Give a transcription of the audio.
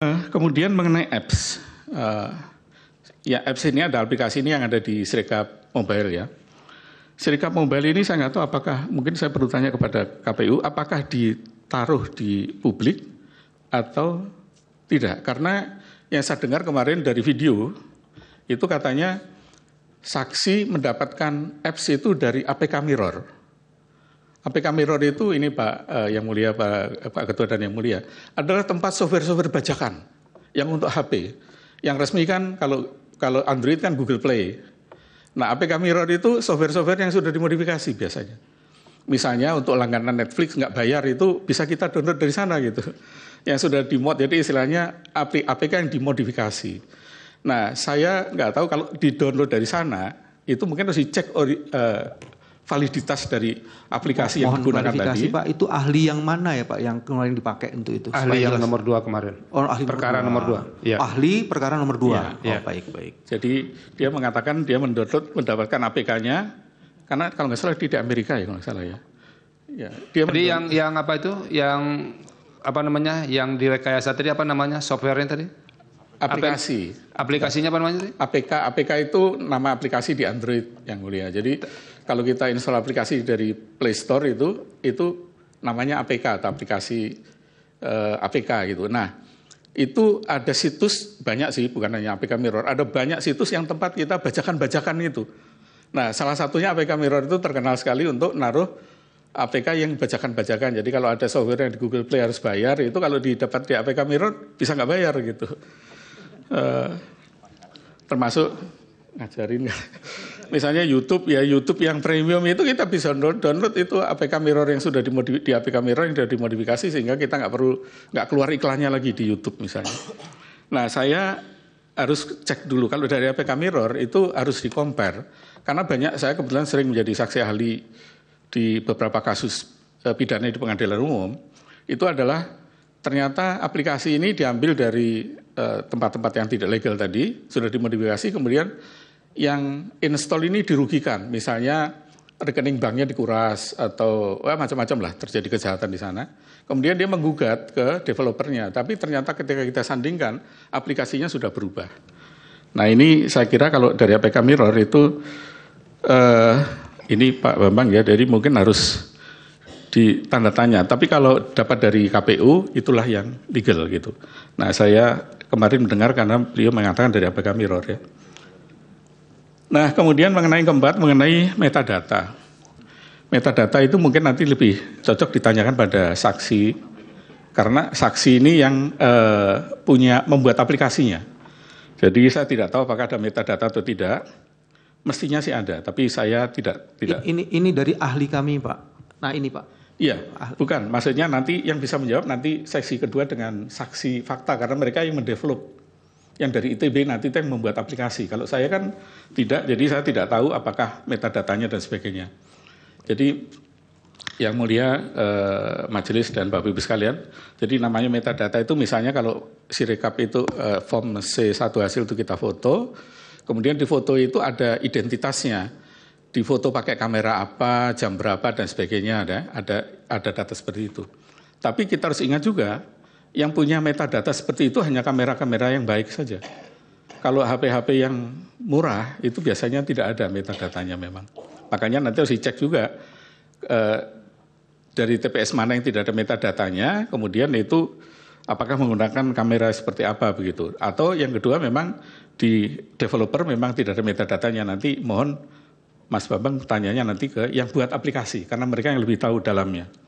Eh, kemudian mengenai apps, eh, ya apps ini adalah aplikasi ini yang ada di Serikat Mobile ya. Serikat Mobile ini saya nggak tahu apakah mungkin saya perlu tanya kepada KPU apakah ditaruh di publik atau tidak karena yang saya dengar kemarin dari video itu katanya saksi mendapatkan apps itu dari APK Mirror. APK Mirror itu ini Pak eh, yang mulia Pak, Pak Ketua dan yang mulia adalah tempat software-software bajakan yang untuk HP. Yang resmi kan kalau kalau Android kan Google Play. Nah, APK Mirror itu software-software yang sudah dimodifikasi biasanya. Misalnya untuk langganan Netflix nggak bayar itu bisa kita download dari sana gitu. Yang sudah dimod, jadi istilahnya APK yang dimodifikasi. Nah, saya nggak tahu kalau di-download dari sana, itu mungkin harus dicek ori, uh, validitas dari aplikasi Mohon yang digunakan tadi. Pak, itu ahli yang mana ya Pak yang kemarin dipakai untuk itu? Ahli yang jelas. nomor dua kemarin. Oh, ahli perkara nomor dua. Nomor dua. Ya. Ahli perkara nomor dua. Ya, oh, iya. baik baik. Jadi dia mengatakan dia mendownload mendapatkan APK-nya karena kalau nggak salah di Amerika ya kalau nggak salah ya. Ya, dia Jadi yang yang apa itu yang apa namanya yang direkayasa tadi apa namanya software softwarenya tadi? aplikasi. Aplikasinya apa namanya? APK. APK itu nama aplikasi di Android yang mulia. Jadi kalau kita install aplikasi dari Play Store itu itu namanya APK atau aplikasi uh, eh, APK gitu. Nah, itu ada situs banyak sih bukan hanya APK Mirror, ada banyak situs yang tempat kita bajakan-bajakan itu. Nah, salah satunya APK Mirror itu terkenal sekali untuk naruh APK yang bajakan-bajakan. Jadi kalau ada software yang di Google Play harus bayar, itu kalau didapat di APK Mirror bisa nggak bayar gitu. Eh, termasuk ngajarin misalnya YouTube ya YouTube yang premium itu kita bisa download itu APK Mirror yang sudah dimodif di APK Mirror yang sudah dimodifikasi sehingga kita nggak perlu nggak keluar iklannya lagi di YouTube misalnya. Nah saya harus cek dulu kalau dari APK Mirror itu harus dikompar karena banyak saya kebetulan sering menjadi saksi ahli di beberapa kasus eh, pidana di pengadilan umum itu adalah ternyata aplikasi ini diambil dari Eh, tempat-tempat yang tidak legal tadi sudah dimodifikasi kemudian yang install ini dirugikan misalnya rekening banknya dikuras atau eh, macam-macam lah terjadi kejahatan di sana. Kemudian dia menggugat ke developernya, tapi ternyata ketika kita sandingkan aplikasinya sudah berubah. Nah ini saya kira kalau dari APK Mirror itu eh, ini Pak Bambang ya, dari mungkin harus ditanda tanya. Tapi kalau dapat dari KPU itulah yang legal gitu. Nah saya kemarin mendengar karena beliau mengatakan dari APK Mirror ya. Nah kemudian mengenai keempat mengenai metadata. Metadata itu mungkin nanti lebih cocok ditanyakan pada saksi karena saksi ini yang eh, punya membuat aplikasinya. Jadi saya tidak tahu apakah ada metadata atau tidak. Mestinya sih ada, tapi saya tidak tidak. Ini ini dari ahli kami pak. Nah ini pak. Iya, bukan. Maksudnya nanti yang bisa menjawab nanti seksi kedua dengan saksi fakta karena mereka yang mendevelop yang dari ITB nanti yang membuat aplikasi. Kalau saya kan tidak, jadi saya tidak tahu apakah metadatanya dan sebagainya. Jadi yang mulia eh, majelis dan Bapak Ibu sekalian, jadi namanya metadata itu misalnya kalau si rekap itu eh, form C1 hasil itu kita foto, kemudian di foto itu ada identitasnya. Di foto pakai kamera apa, jam berapa dan sebagainya ada ada ada data seperti itu. Tapi kita harus ingat juga yang punya metadata seperti itu hanya kamera-kamera yang baik saja. Kalau HP-HP yang murah itu biasanya tidak ada metadatanya memang. Makanya nanti harus dicek juga eh, dari TPS mana yang tidak ada metadatanya, kemudian itu apakah menggunakan kamera seperti apa begitu. Atau yang kedua memang di developer memang tidak ada metadatanya nanti mohon mas bambang tanyanya nanti ke yang buat aplikasi karena mereka yang lebih tahu dalamnya